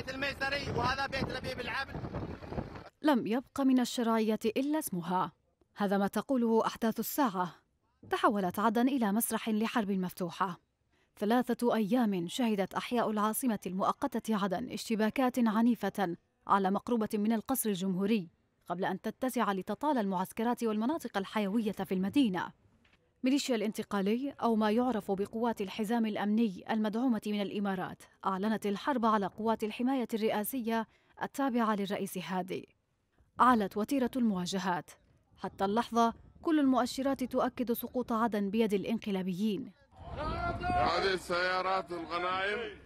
بيت الميسري وهذا بيت لبيب العبد لم يبق من الشراعية إلا اسمها هذا ما تقوله أحداث الساعة تحولت عدن إلى مسرح لحرب مفتوحة ثلاثة أيام شهدت أحياء العاصمة المؤقتة عدن اشتباكات عنيفة على مقربة من القصر الجمهوري قبل أن تتسع لتطال المعسكرات والمناطق الحيوية في المدينة ميليشيا الانتقالي أو ما يعرف بقوات الحزام الأمني المدعومة من الإمارات أعلنت الحرب على قوات الحماية الرئاسية التابعة للرئيس هادي علت وتيرة المواجهات حتى اللحظة كل المؤشرات تؤكد سقوط عدن بيد الانقلابيين هذه السيارات الغنائم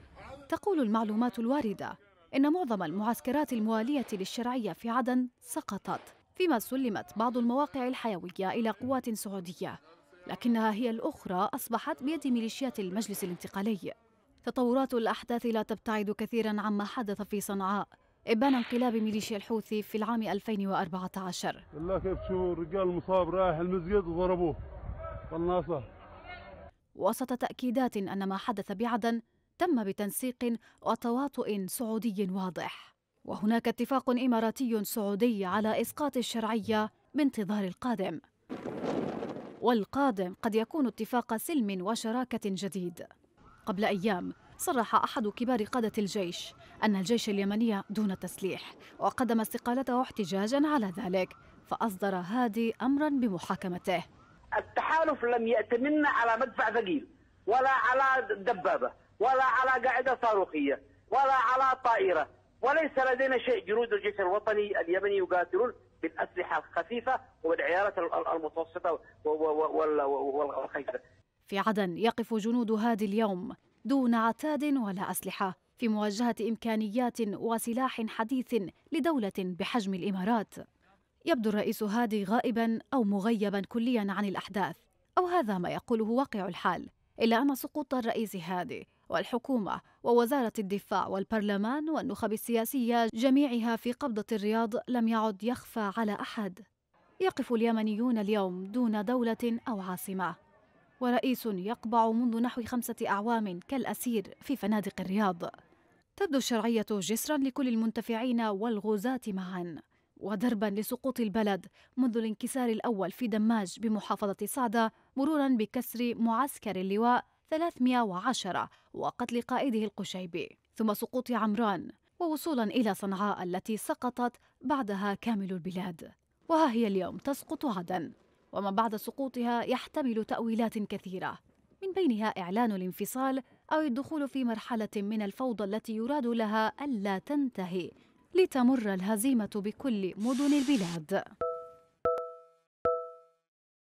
تقول المعلومات الواردة إن معظم المعسكرات الموالية للشرعية في عدن سقطت فيما سلمت بعض المواقع الحيوية إلى قوات سعودية لكنها هي الأخرى أصبحت بيد ميليشيات المجلس الانتقالي تطورات الأحداث لا تبتعد كثيرا عما حدث في صنعاء إبان انقلاب ميليشيا الحوثي في العام 2014 الله كيف شو الرجال المصاب رايح المسجد وضربوه قناصة وسط تأكيدات أن ما حدث بعدن تم بتنسيق وتواطؤ سعودي واضح وهناك اتفاق إماراتي سعودي على إسقاط الشرعية بانتظار القادم والقادم قد يكون اتفاق سلم وشراكة جديد قبل أيام صرح أحد كبار قادة الجيش أن الجيش اليمني دون تسليح وقدم استقالته احتجاجا على ذلك فأصدر هادي أمرا بمحاكمته التحالف لم يأتمنا على مدفع ثقيل ولا على دبابة ولا على قاعدة صاروخية ولا على طائرة وليس لدينا شيء جنود الجيش الوطني اليمني يقاتلون بالأسلحة الخفيفة والعيارات المتوسطة والخيفة في عدن يقف جنود هادي اليوم دون عتاد ولا أسلحة في مواجهة إمكانيات وسلاح حديث لدولة بحجم الإمارات يبدو الرئيس هادي غائبا أو مغيبا كليا عن الأحداث أو هذا ما يقوله واقع الحال إلا أن سقوط الرئيس هادي والحكومة ووزارة الدفاع والبرلمان والنخب السياسية جميعها في قبضة الرياض لم يعد يخفى على أحد يقف اليمنيون اليوم دون دولة أو عاصمة ورئيس يقبع منذ نحو خمسة أعوام كالأسير في فنادق الرياض تبدو الشرعية جسرا لكل المنتفعين والغزاة معا ودربا لسقوط البلد منذ الانكسار الأول في دماج بمحافظة صعدة مرورا بكسر معسكر اللواء 310 وقتل قائده القشيبي ثم سقوط عمران ووصولا إلى صنعاء التي سقطت بعدها كامل البلاد وها هي اليوم تسقط عدن وما بعد سقوطها يحتمل تأويلات كثيرة من بينها إعلان الانفصال أو الدخول في مرحلة من الفوضى التي يراد لها ألا تنتهي لتمر الهزيمة بكل مدن البلاد